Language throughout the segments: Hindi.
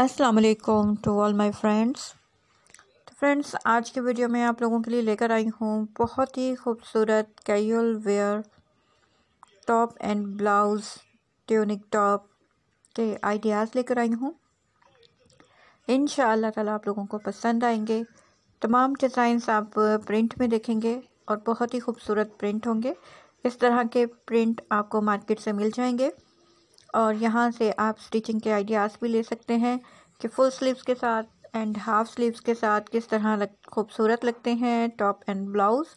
अस्सलाम वालेकुम टू ऑल माय फ्रेंड्स तो फ्रेंड्स आज के वीडियो में आप लोगों के लिए लेकर आई हूँ बहुत ही खूबसूरत casual wear top and blouse tunic top के आइडियाज़ लेकर आई हूँ इन ताला आप लोगों को पसंद आएंगे तमाम डिज़ाइंस आप प्रिंट में देखेंगे और बहुत ही खूबसूरत प्रिंट होंगे इस तरह के प्रिंट आपको मार्केट से मिल जाएंगे और यहाँ से आप स्टिचिंग के आइडियाज़ भी ले सकते हैं कि फुल स्लीव्स के साथ एंड हाफ स्लीव्स के साथ किस तरह लग खूबसूरत लगते हैं टॉप एंड ब्लाउज़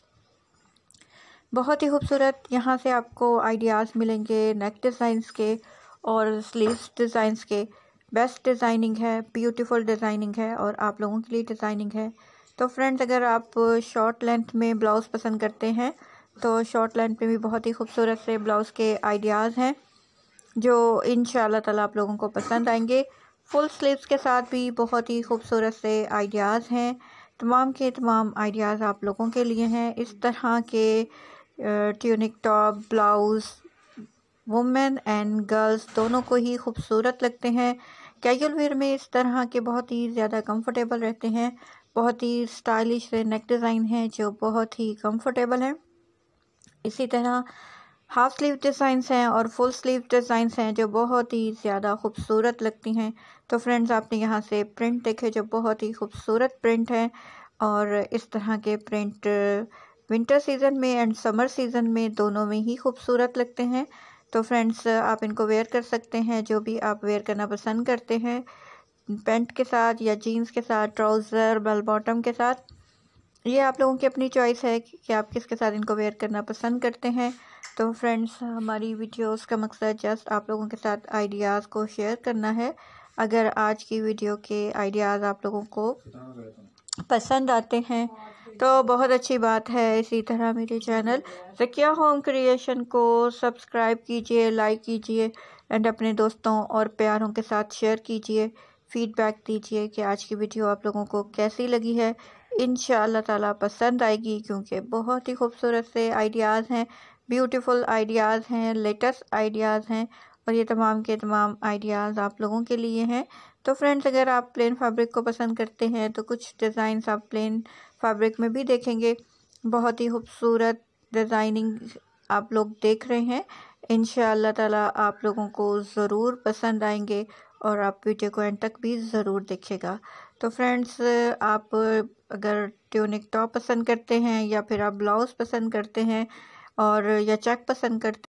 बहुत ही खूबसूरत यहाँ से आपको आइडियाज़ मिलेंगे नेक डिज़ाइंस के और स्लीव्स डिज़ाइंस के बेस्ट डिज़ाइनिंग है ब्यूटीफुल डिज़ाइनिंग है और आप लोगों के लिए डिज़ाइनिंग है तो फ्रेंड्स अगर आप शॉर्ट लेंथ में ब्लाउज़ पसंद करते हैं तो शॉर्ट लेंथ में भी बहुत ही खूबसूरत से ब्लाउज़ के आइडियाज़ हैं जो इन ताला आप लोगों को पसंद आएंगे फुल स्लीव्स के साथ भी बहुत ही खूबसूरत से आइडियाज़ हैं तमाम के तमाम आइडियाज़ आप लोगों के लिए हैं इस तरह के tunic top blouse women and girls दोनों को ही खूबसूरत लगते हैं कैजुअल वेयर में इस तरह के बहुत ही ज़्यादा कंफर्टेबल रहते हैं बहुत ही स्टाइलिश नेक डिज़ाइन है जो बहुत ही कंफर्टेबल हैं इसी तरह हाफ स्लीव डिज़ाइंस हैं और फुल स्लीव डिज़ाइंस हैं जो बहुत ही ज़्यादा खूबसूरत लगती हैं तो फ्रेंड्स आपने यहाँ से प्रिंट देखे जो बहुत ही खूबसूरत प्रिंट हैं और इस तरह के प्रिंट विंटर सीज़न में एंड समर सीज़न में दोनों में ही खूबसूरत लगते हैं तो फ्रेंड्स आप इनको वेयर कर सकते हैं जो भी आप वेयर करना पसंद करते हैं पेंट के साथ या जीन्स के साथ ट्राउज़र बेल बॉटम के साथ ये आप लोगों की अपनी चॉइस है कि आप किसके साथ इनको वेयर करना पसंद करते हैं तो फ्रेंड्स हमारी वीडियोस का मकसद जस्ट आप लोगों के साथ आइडियाज़ को शेयर करना है अगर आज की वीडियो के आइडियाज़ आप लोगों को पसंद आते हैं तो बहुत अच्छी बात है इसी तरह मेरे चैनल जकिया होम क्रिएशन को सब्सक्राइब कीजिए लाइक कीजिए एंड अपने दोस्तों और प्यारों के साथ शेयर कीजिए फीडबैक दीजिए कि आज की वीडियो आप लोगों को कैसी लगी है इन ताला पसंद आएगी क्योंकि बहुत ही खूबसूरत से आइडियाज़ हैं ब्यूटीफुल आइडियाज़ हैं लेटेस्ट आइडियाज़ हैं और ये तमाम के तमाम आइडियाज़ आप लोगों के लिए हैं तो फ्रेंड्स अगर आप प्लेन फैब्रिक को पसंद करते हैं तो कुछ डिज़ाइंस आप प्लेन फैब्रिक में भी देखेंगे बहुत ही खूबसूरत डिज़ाइनिंग आप लोग देख रहे हैं इन ताला आप लोगों को ज़रूर पसंद आएंगे और आप वीडियो को एंड तक भी ज़रूर देखेगा तो फ्रेंड्स आप अगर ट्यूनिक टॉप पसंद करते हैं या फिर आप ब्लाउज़ पसंद करते हैं और यह चेक पसंद करते